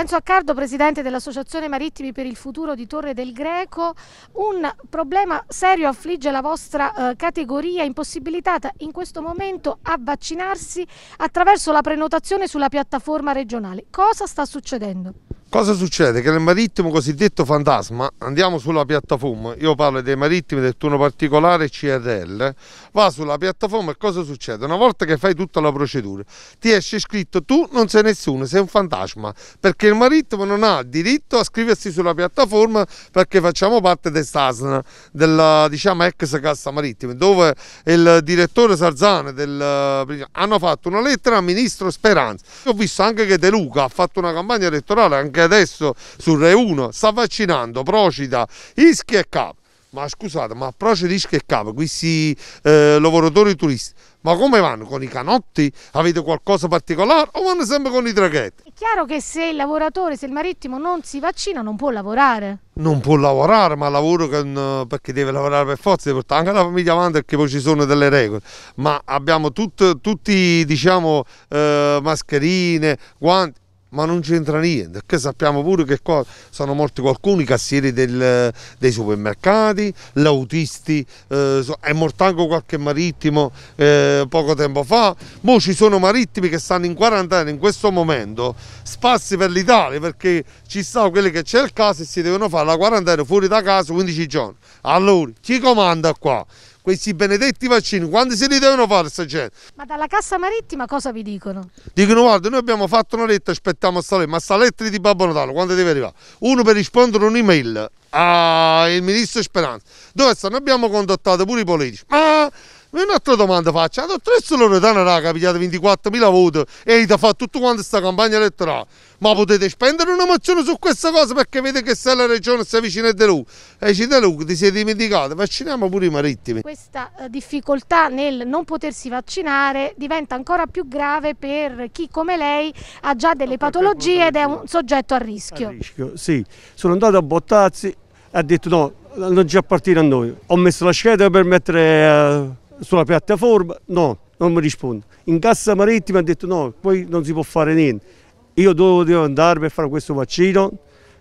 Vincenzo Accardo, presidente dell'Associazione Marittimi per il Futuro di Torre del Greco, un problema serio affligge la vostra eh, categoria, impossibilitata in questo momento a vaccinarsi attraverso la prenotazione sulla piattaforma regionale. Cosa sta succedendo? Cosa succede? Che nel marittimo cosiddetto fantasma, andiamo sulla piattaforma, io parlo dei marittimi del turno particolare CRL, va sulla piattaforma e cosa succede? Una volta che fai tutta la procedura ti esce scritto tu non sei nessuno, sei un fantasma, perché il marittimo non ha diritto a scriversi sulla piattaforma perché facciamo parte dell'ASN, della diciamo ex Cassa Marittima, dove il direttore Sarzane del, hanno fatto una lettera al ministro Speranza. Ho visto anche che De Luca ha fatto una campagna elettorale anche anche adesso sul Re 1 sta vaccinando Procida, Ischia e Cap. Ma scusate, ma Procida, Ischia e Cap, questi eh, lavoratori turisti, ma come vanno? Con i canotti? Avete qualcosa di particolare o vanno sempre con i traghetti? È chiaro che se il lavoratore, se il marittimo non si vaccina non può lavorare. Non può lavorare, ma lavoro con, perché deve lavorare per forza, deve portare anche la famiglia avanti perché poi ci sono delle regole. Ma abbiamo tut, tutti, diciamo, eh, mascherine, guanti ma non c'entra niente, perché sappiamo pure che qua sono morti qualcuno, i cassieri del, dei supermercati, gli autisti, eh, è morto anche qualche marittimo eh, poco tempo fa, ma ci sono marittimi che stanno in quarantena in questo momento, spassi per l'Italia perché ci sono quelli che c'è il caso e si devono fare la quarantena fuori da casa 15 giorni, allora chi comanda qua? questi benedetti vaccini, quando se li devono fare sta gente? Ma dalla cassa marittima cosa vi dicono? Dicono guarda noi abbiamo fatto una lettera, aspettiamo questa lettera, ma sta lettera di Babbo Natale quando deve arrivare? Uno per rispondere un'email al ah, ministro Speranza, dove sta? Noi abbiamo contattato pure i politici, ma Un'altra domanda faccio, la dottoressa Loredana raga, ha pigliato 24.000 voti e ha fatto tutta quanta questa campagna elettorale, ma potete spendere una mozione su questa cosa perché vedete che se la regione si avvicina a De Luca e ci De Luca ti sei dimenticato, vacciniamo pure i marittimi. Questa eh, difficoltà nel non potersi vaccinare diventa ancora più grave per chi come lei ha già delle ah, patologie ed è un soggetto a rischio. A rischio, sì. Sono andato a Bottazzi e ha detto no, non ci appartiene a noi. Ho messo la scheda per mettere... Uh sulla piattaforma, no, non mi risponde. In Cassa Marittima ha detto no, poi non si può fare niente. Io dove devo andare per fare questo vaccino?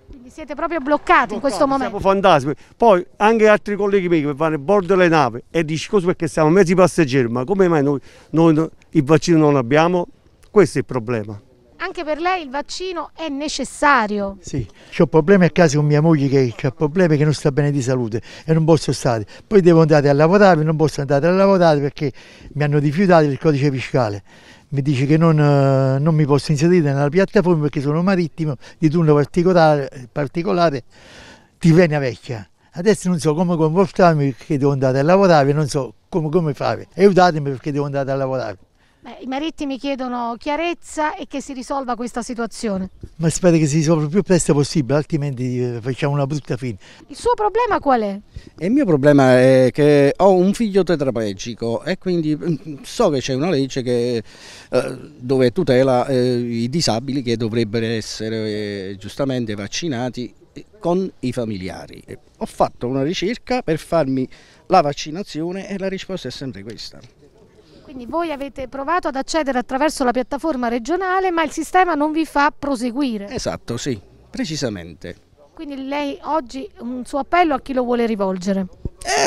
Quindi siete proprio bloccati Bloccato, in questo momento. Siamo fantasmi. Poi anche altri colleghi miei che vanno a bordo delle navi e dicono così perché siamo mezzi passeggeri, ma come mai noi, noi il vaccino non l'abbiamo? Questo è il problema. Anche per lei il vaccino è necessario. Sì, ho problemi a casa con mia moglie che ha problemi che non sta bene di salute e non posso stare. Poi devo andare a lavorare, non posso andare a lavorare perché mi hanno rifiutato il codice fiscale. Mi dice che non, eh, non mi posso inserire nella piattaforma perché sono marittimo di turno particolare, particolare di Venia Vecchia. Adesso non so come comportarmi perché devo andare a lavorare, non so come, come fare. Aiutatemi perché devo andare a lavorare. Beh, I marittimi chiedono chiarezza e che si risolva questa situazione. Ma spero che si risolva il più presto possibile, altrimenti eh, facciamo una brutta fine. Il suo problema qual è? Il mio problema è che ho un figlio tetraplegico e quindi mm, so che c'è una legge che, eh, dove tutela eh, i disabili che dovrebbero essere giustamente vaccinati con i familiari. Ho fatto una ricerca per farmi la vaccinazione e la risposta è sempre questa. Quindi voi avete provato ad accedere attraverso la piattaforma regionale, ma il sistema non vi fa proseguire. Esatto, sì, precisamente. Quindi lei oggi un suo appello a chi lo vuole rivolgere?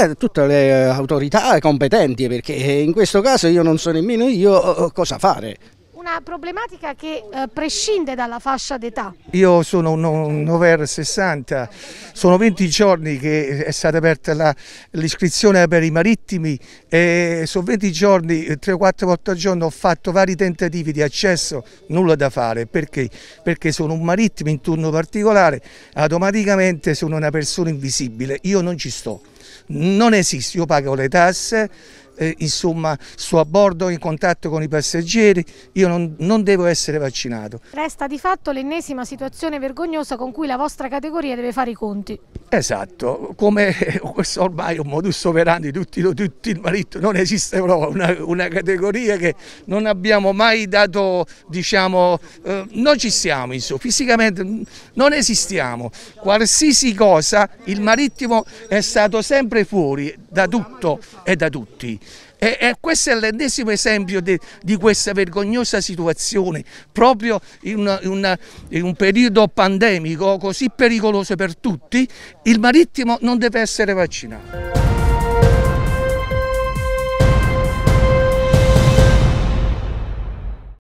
Eh, tutte le eh, autorità competenti, perché in questo caso io non so nemmeno io eh, cosa fare una problematica che eh, prescinde dalla fascia d'età. Io sono un, un over 60, sono 20 giorni che è stata aperta l'iscrizione per i marittimi e sono 20 giorni, 3-4 volte al giorno ho fatto vari tentativi di accesso, nulla da fare, perché? Perché sono un marittimo in turno particolare, automaticamente sono una persona invisibile, io non ci sto non esiste, io pago le tasse, eh, insomma, sto a bordo in contatto con i passeggeri, io non, non devo essere vaccinato. Resta di fatto l'ennesima situazione vergognosa con cui la vostra categoria deve fare i conti. Esatto, come questo ormai è un modus operandi di tutti, tutti il marito, non esiste una, una, categoria che non abbiamo mai dato, diciamo, eh, non ci siamo, insomma, fisicamente non esistiamo. Qualsiasi cosa il marittimo è stato sempre fuori da tutto e da tutti. E, e questo è l'ennesimo esempio de, di questa vergognosa situazione, proprio in, una, in, una, in un periodo pandemico così pericoloso per tutti, il marittimo non deve essere vaccinato.